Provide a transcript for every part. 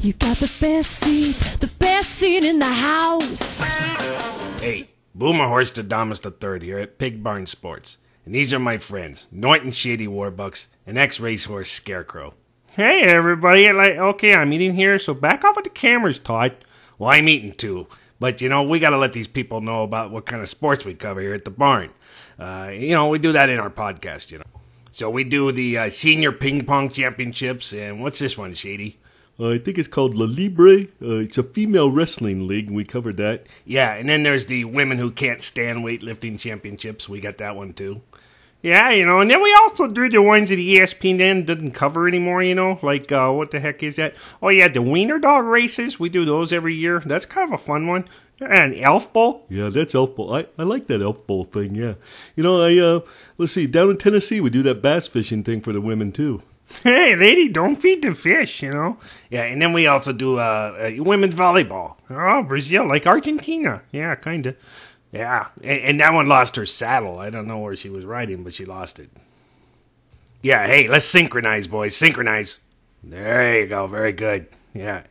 you got the best seat, the best seat in the house. Hey, Boomer Horse the III here at Pig Barn Sports. And these are my friends, Norton Shady Warbucks and ex racehorse Scarecrow. Hey everybody, like okay, I'm eating here, so back off with the cameras, Todd. Well, I'm eating too. But you know, we gotta let these people know about what kind of sports we cover here at the barn. Uh, you know, we do that in our podcast, you know. So we do the uh, senior ping pong championships, and what's this one, Shady? Uh, I think it's called La Libre. Uh, it's a female wrestling league. We covered that. Yeah, and then there's the women who can't stand weightlifting championships. We got that one too. Yeah, you know, and then we also do the ones that ESPN doesn't cover anymore. You know, like uh, what the heck is that? Oh yeah, the Wiener Dog races. We do those every year. That's kind of a fun one. And Elf Bowl? Yeah, that's Elf Bowl. I, I like that Elf Bowl thing, yeah. You know, I uh let's see, down in Tennessee we do that bass fishing thing for the women too. Hey, lady, don't feed the fish, you know? Yeah, and then we also do uh, uh women's volleyball. Oh, Brazil, like Argentina. Yeah, kind of. Yeah, and, and that one lost her saddle. I don't know where she was riding, but she lost it. Yeah, hey, let's synchronize, boys. Synchronize. There you go. Very good. Yeah.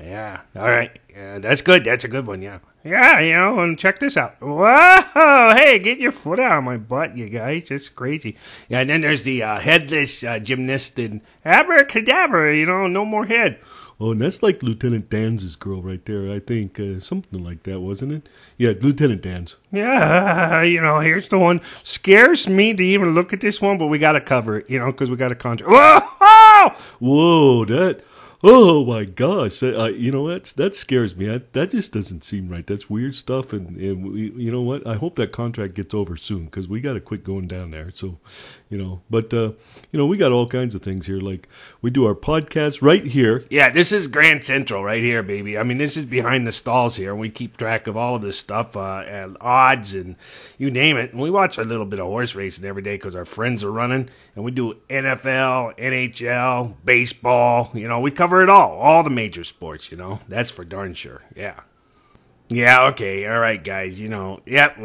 Yeah. All right. Yeah, that's good. That's a good one. Yeah. Yeah, you know, and check this out. Whoa! Hey, get your foot out of my butt, you guys. It's crazy. Yeah, and then there's the uh, headless uh, gymnast and abracadabra, you know, no more head. Oh, and that's like Lieutenant Dan's girl right there, I think. Uh, something like that, wasn't it? Yeah, Lieutenant Dan's. Yeah, you know, here's the one. Scares me to even look at this one, but we got to cover it, you know, because we got to conjure. Whoa! Whoa, that oh my gosh, I, you know that's that scares me. I, that just doesn't seem right. That's weird stuff. And, and we, you know what? I hope that contract gets over soon because we got to quit going down there. So, you know, but uh, you know we got all kinds of things here. Like we do our podcast right here. Yeah, this is Grand Central right here, baby. I mean, this is behind the stalls here, and we keep track of all of this stuff, uh, and odds, and you name it. And we watch a little bit of horse racing every day because our friends are running, and we do NFL, NHL, baseball. You know, we cover cover it all, all the major sports, you know. That's for darn sure. Yeah. Yeah, okay. All right, guys, you know. Yep,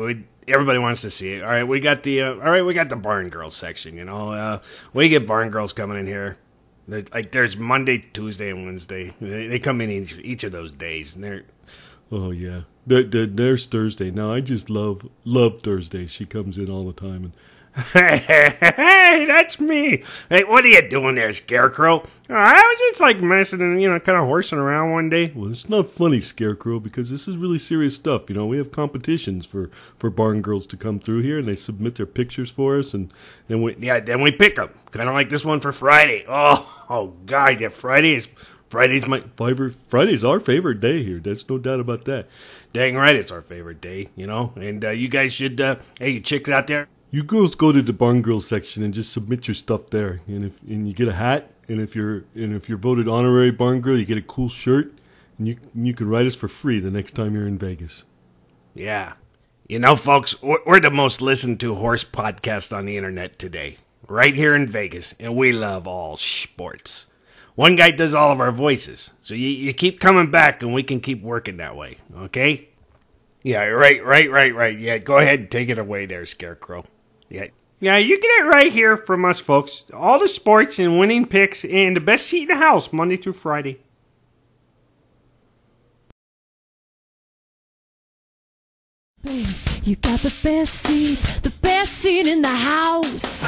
everybody wants to see it. All right, we got the uh, all right, we got the barn girls section, you know. Uh, we get barn girls coming in here. There's, like there's Monday, Tuesday, and Wednesday. They, they come in each, each, of those days, and they're oh yeah. there's Thursday. Now I just love love Thursday. She comes in all the time, and Hey, hey, hey, that's me. Hey, what are you doing there, Scarecrow? I was just like messing and, you know, kind of horsing around one day. Well, it's not funny, Scarecrow, because this is really serious stuff. You know, we have competitions for, for barn girls to come through here, and they submit their pictures for us, and then we yeah, then we pick them. Kind of like this one for Friday. Oh, oh God, yeah, Friday is Friday's my favorite. Friday's our favorite day here. That's no doubt about that. Dang right, it's our favorite day. You know, and uh, you guys should. Uh, hey, you chicks out there you girls go to the barn girl section and just submit your stuff there and if and you get a hat and if you're and if you're voted honorary barn girl you get a cool shirt and you you can write us for free the next time you're in vegas yeah you know folks we're, we're the most listened to horse podcast on the internet today right here in vegas and we love all sports one guy does all of our voices so you, you keep coming back and we can keep working that way okay yeah right right right right yeah go ahead and take it away there scarecrow yeah. Yeah, you get it right here from us, folks. All the sports and winning picks and the best seat in the house Monday through Friday. you got the best seat, the best seat in the house.